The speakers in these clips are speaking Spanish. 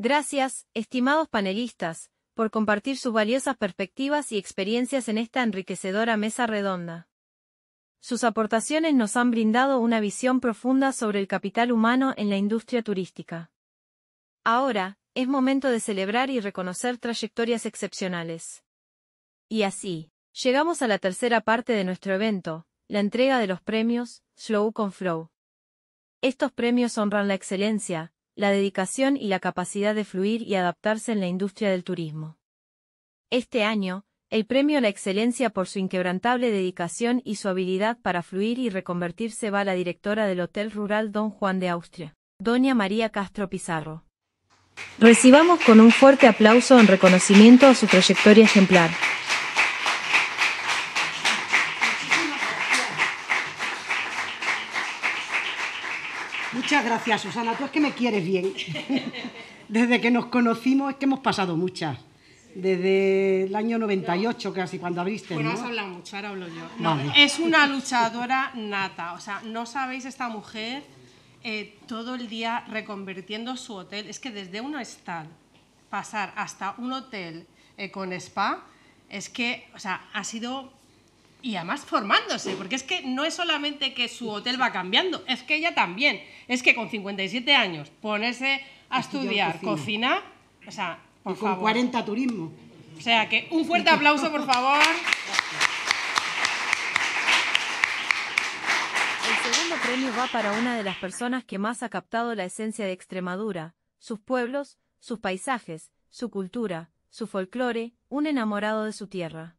Gracias, estimados panelistas, por compartir sus valiosas perspectivas y experiencias en esta enriquecedora mesa redonda. Sus aportaciones nos han brindado una visión profunda sobre el capital humano en la industria turística. Ahora, es momento de celebrar y reconocer trayectorias excepcionales. Y así, llegamos a la tercera parte de nuestro evento, la entrega de los premios Slow con Flow. Estos premios honran la excelencia, la dedicación y la capacidad de fluir y adaptarse en la industria del turismo. Este año, el premio a la excelencia por su inquebrantable dedicación y su habilidad para fluir y reconvertirse va a la directora del Hotel Rural Don Juan de Austria, doña María Castro Pizarro. Recibamos con un fuerte aplauso en reconocimiento a su trayectoria ejemplar. Muchas gracias, Susana. Tú es que me quieres bien. Desde que nos conocimos es que hemos pasado muchas. Desde el año 98 casi, cuando abriste, Bueno, has hablado mucho, ahora hablo yo. Es una luchadora nata. O sea, no sabéis esta mujer eh, todo el día reconvirtiendo su hotel. Es que desde una stand pasar hasta un hotel eh, con spa, es que, o sea, ha sido y además formándose, porque es que no es solamente que su hotel va cambiando, es que ella también. Es que con 57 años ponerse a estudiar, cocina. o sea, por con 40 turismo. O sea, que un fuerte aplauso, por favor. El segundo premio va para una de las personas que más ha captado la esencia de Extremadura, sus pueblos, sus paisajes, su cultura, su folclore, un enamorado de su tierra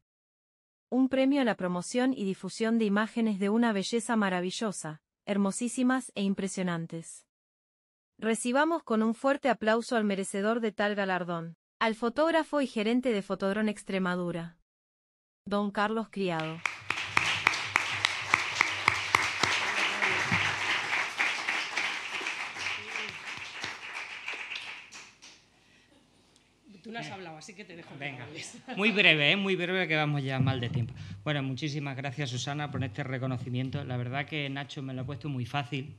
un premio a la promoción y difusión de imágenes de una belleza maravillosa, hermosísimas e impresionantes. Recibamos con un fuerte aplauso al merecedor de tal galardón, al fotógrafo y gerente de Fotodrón Extremadura, don Carlos Criado. así que te dejo. Venga, muy breve, ¿eh? muy breve, que vamos ya mal de tiempo. Bueno, muchísimas gracias, Susana, por este reconocimiento. La verdad que Nacho me lo ha puesto muy fácil,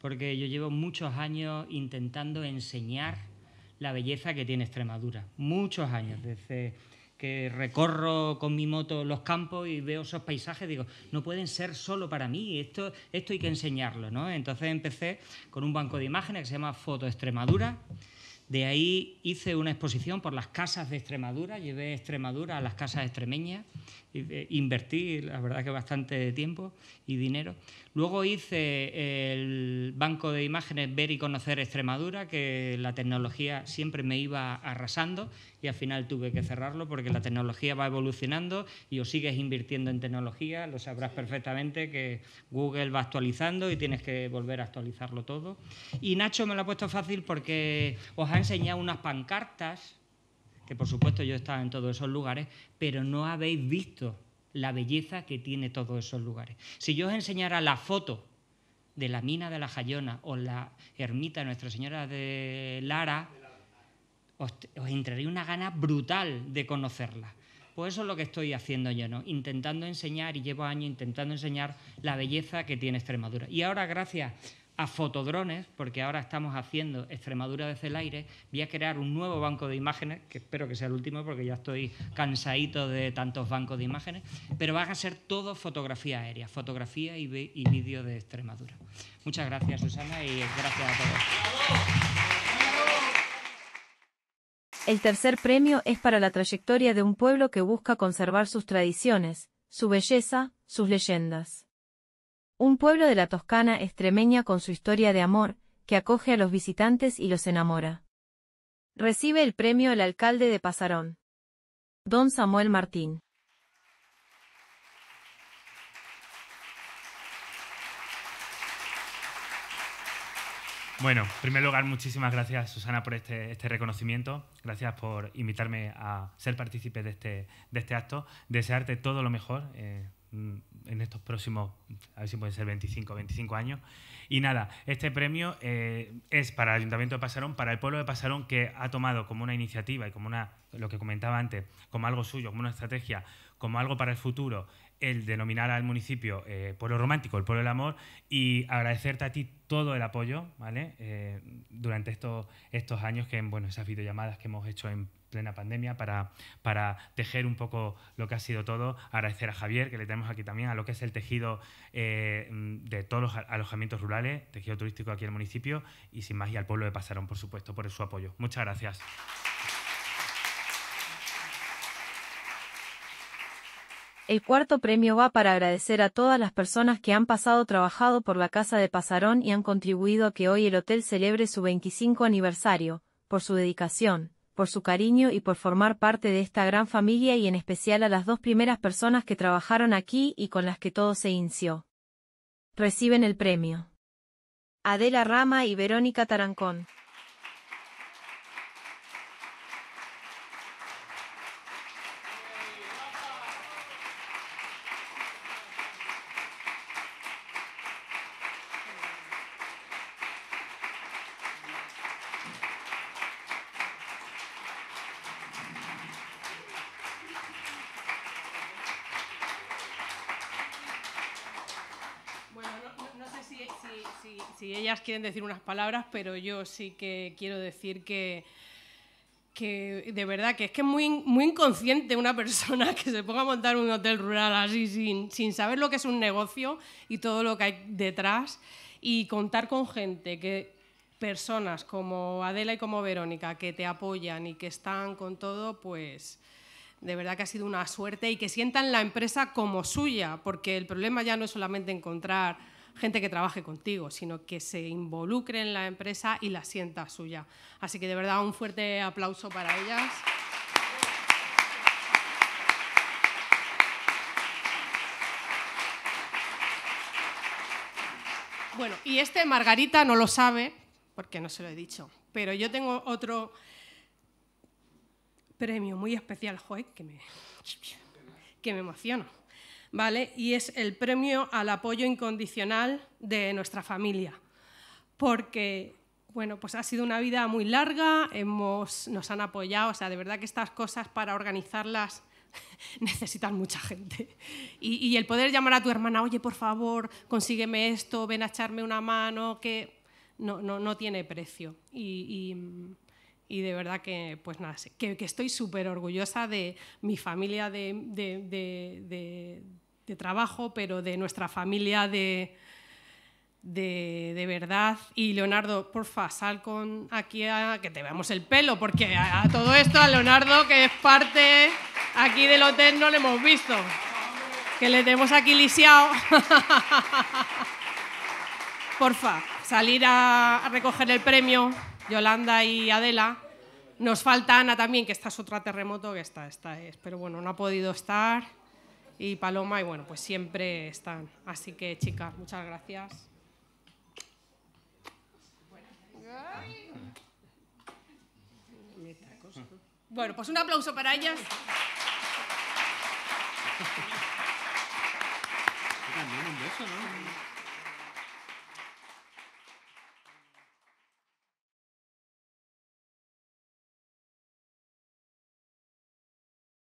porque yo llevo muchos años intentando enseñar la belleza que tiene Extremadura. Muchos años, desde que recorro con mi moto los campos y veo esos paisajes, digo, no pueden ser solo para mí, esto, esto hay que enseñarlo, Entonces empecé con un banco de imágenes que se llama Foto Extremadura de ahí hice una exposición por las casas de Extremadura, llevé Extremadura a las casas extremeñas invertí, la verdad que bastante tiempo y dinero. Luego hice el banco de imágenes Ver y Conocer Extremadura, que la tecnología siempre me iba arrasando y al final tuve que cerrarlo porque la tecnología va evolucionando y os sigues invirtiendo en tecnología, lo sabrás perfectamente que Google va actualizando y tienes que volver a actualizarlo todo. Y Nacho me lo ha puesto fácil porque os ha enseñado unas pancartas que por supuesto yo he estado en todos esos lugares, pero no habéis visto la belleza que tiene todos esos lugares. Si yo os enseñara la foto de la mina de la Jayona o la ermita de Nuestra Señora de Lara, os, os entraría una gana brutal de conocerla. Pues eso es lo que estoy haciendo yo, ¿no? Intentando enseñar, y llevo años intentando enseñar la belleza que tiene Extremadura. Y ahora, gracias a fotodrones, porque ahora estamos haciendo Extremadura desde el aire, voy a crear un nuevo banco de imágenes, que espero que sea el último porque ya estoy cansadito de tantos bancos de imágenes, pero van a ser todo fotografía aérea, fotografía y, y vídeo de Extremadura. Muchas gracias Susana y gracias a todos. El tercer premio es para la trayectoria de un pueblo que busca conservar sus tradiciones, su belleza, sus leyendas. Un pueblo de la Toscana extremeña con su historia de amor, que acoge a los visitantes y los enamora. Recibe el premio el alcalde de Pasarón. Don Samuel Martín. Bueno, en primer lugar, muchísimas gracias, Susana, por este, este reconocimiento. Gracias por invitarme a ser partícipe de este, este acto. Desearte todo lo mejor eh, Mm, en estos próximos, a ver si pueden ser 25 25 años. Y nada, este premio eh, es para el Ayuntamiento de Pasarón, para el pueblo de Pasarón que ha tomado como una iniciativa y como una, lo que comentaba antes, como algo suyo, como una estrategia, como algo para el futuro, el denominar al municipio eh, pueblo romántico, el pueblo del amor, y agradecerte a ti todo el apoyo, ¿vale? Eh, durante estos, estos años que, bueno, esas videollamadas que hemos hecho en, plena pandemia, para, para tejer un poco lo que ha sido todo. Agradecer a Javier, que le tenemos aquí también, a lo que es el tejido eh, mm, de todos los alojamientos rurales, tejido turístico aquí en el municipio, y sin más, y al pueblo de Pasarón, por supuesto, por su apoyo. Muchas gracias. El cuarto premio va para agradecer a todas las personas que han pasado trabajado por la Casa de Pasarón y han contribuido a que hoy el hotel celebre su 25 aniversario, por su dedicación, por su cariño y por formar parte de esta gran familia y en especial a las dos primeras personas que trabajaron aquí y con las que todo se inició. Reciben el premio. Adela Rama y Verónica Tarancón. si ellas quieren decir unas palabras, pero yo sí que quiero decir que, que de verdad que es que es muy, muy inconsciente una persona que se ponga a montar un hotel rural así sin, sin saber lo que es un negocio y todo lo que hay detrás y contar con gente que personas como Adela y como Verónica que te apoyan y que están con todo, pues de verdad que ha sido una suerte y que sientan la empresa como suya, porque el problema ya no es solamente encontrar gente que trabaje contigo, sino que se involucre en la empresa y la sienta suya. Así que de verdad un fuerte aplauso para ellas. Bueno, y este Margarita no lo sabe, porque no se lo he dicho, pero yo tengo otro premio muy especial, Joe, que me, que me emociona. ¿vale? Y es el premio al apoyo incondicional de nuestra familia, porque bueno, pues ha sido una vida muy larga, hemos, nos han apoyado, o sea, de verdad que estas cosas para organizarlas necesitan mucha gente. Y, el poder llamar a tu hermana, oye, por favor, consígueme esto, ven a echarme una mano, que no, no, no tiene precio. Y, y, de verdad que, pues nada, que, que estoy súper orgullosa de mi familia, de, de, de trabajo, pero de nuestra familia de, de, de, verdad. Y Leonardo, porfa, sal con aquí a que te veamos el pelo, porque a, todo esto a Leonardo, que es parte aquí del hotel, no le hemos visto. Que le tenemos aquí lisiado. porfa, salir a, recoger el premio, Yolanda y Adela. Nos falta Ana también, que esta es otra terremoto que está, está es, pero bueno, no ha podido estar y Paloma, y bueno, pues siempre están. Así que, chicas, muchas gracias. Bueno, pues un aplauso para ellas.